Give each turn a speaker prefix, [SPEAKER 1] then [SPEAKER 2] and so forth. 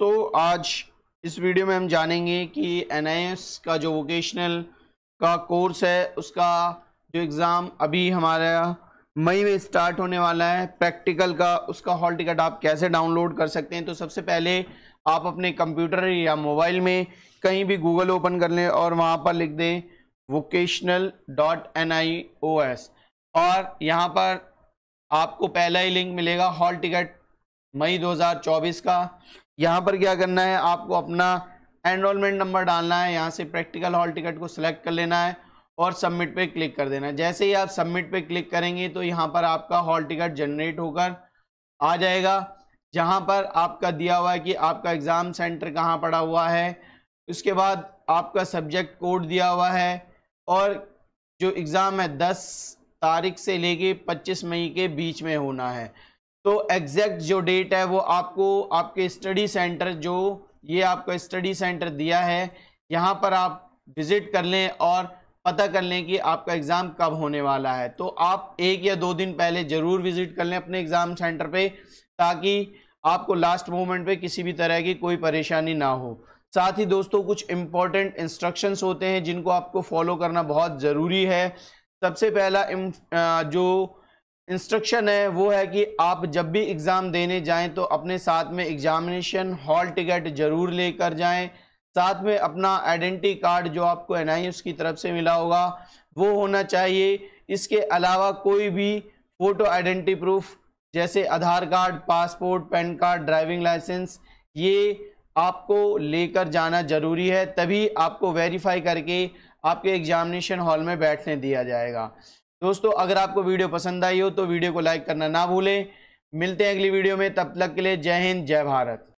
[SPEAKER 1] दोस्तों आज इस वीडियो में हम जानेंगे कि एन का जो वोकेशनल का कोर्स है उसका जो एग्ज़ाम अभी हमारा मई में स्टार्ट होने वाला है प्रैक्टिकल का उसका हॉल टिकट आप कैसे डाउनलोड कर सकते हैं तो सबसे पहले आप अपने कंप्यूटर या मोबाइल में कहीं भी गूगल ओपन कर लें और वहाँ पर लिख दें vocational dot N I O S और यहाँ पर आपको पहला ही लिंक मिलेगा हॉल टिकट मई 2024 का यहाँ पर क्या करना है आपको अपना एनरोलमेंट नंबर डालना है यहाँ से प्रैक्टिकल हॉल टिकट को सिलेक्ट कर लेना है और सबमिट पे क्लिक कर देना है जैसे ही आप सबमिट पे क्लिक करेंगे तो यहाँ पर आपका हॉल टिकट जनरेट होकर आ जाएगा जहाँ पर आपका दिया हुआ है कि आपका एग्ज़ाम सेंटर कहाँ पड़ा हुआ है उसके बाद आपका सब्जेक्ट कोड दिया हुआ है और जो एग्ज़ाम है दस तारीख से लेके पच्चीस मई के बीच में होना है तो एग्जैक्ट जो डेट है वो आपको आपके स्टडी सेंटर जो ये आपका स्टडी सेंटर दिया है यहाँ पर आप विज़िट कर लें और पता कर लें कि आपका एग्ज़ाम कब होने वाला है तो आप एक या दो दिन पहले ज़रूर विज़िट कर लें अपने एग्ज़ाम सेंटर पे ताकि आपको लास्ट मोमेंट पे किसी भी तरह की कोई परेशानी ना हो साथ ही दोस्तों कुछ इम्पॉर्टेंट इंस्ट्रक्शंस होते हैं जिनको आपको फॉलो करना बहुत ज़रूरी है सबसे पहला जो इंस्ट्रक्शन है वो है कि आप जब भी एग्ज़ाम देने जाएं तो अपने साथ में एग्ज़ामिनेशन हॉल टिकट ज़रूर लेकर जाएं साथ में अपना आइडेंटी कार्ड जो आपको एन आई की तरफ से मिला होगा वो होना चाहिए इसके अलावा कोई भी फ़ोटो आइडेंटी प्रूफ जैसे Aadhaar card passport PAN card driving licence ये आपको लेकर जाना ज़रूरी है तभी आपको वेरीफाई करके आपके एग्ज़ामिनेशन हॉल में बैठने दिया जाएगा दोस्तों अगर आपको वीडियो पसंद आई हो तो वीडियो को लाइक करना ना भूलें मिलते हैं अगली वीडियो में तब तक के लिए जय हिंद जय भारत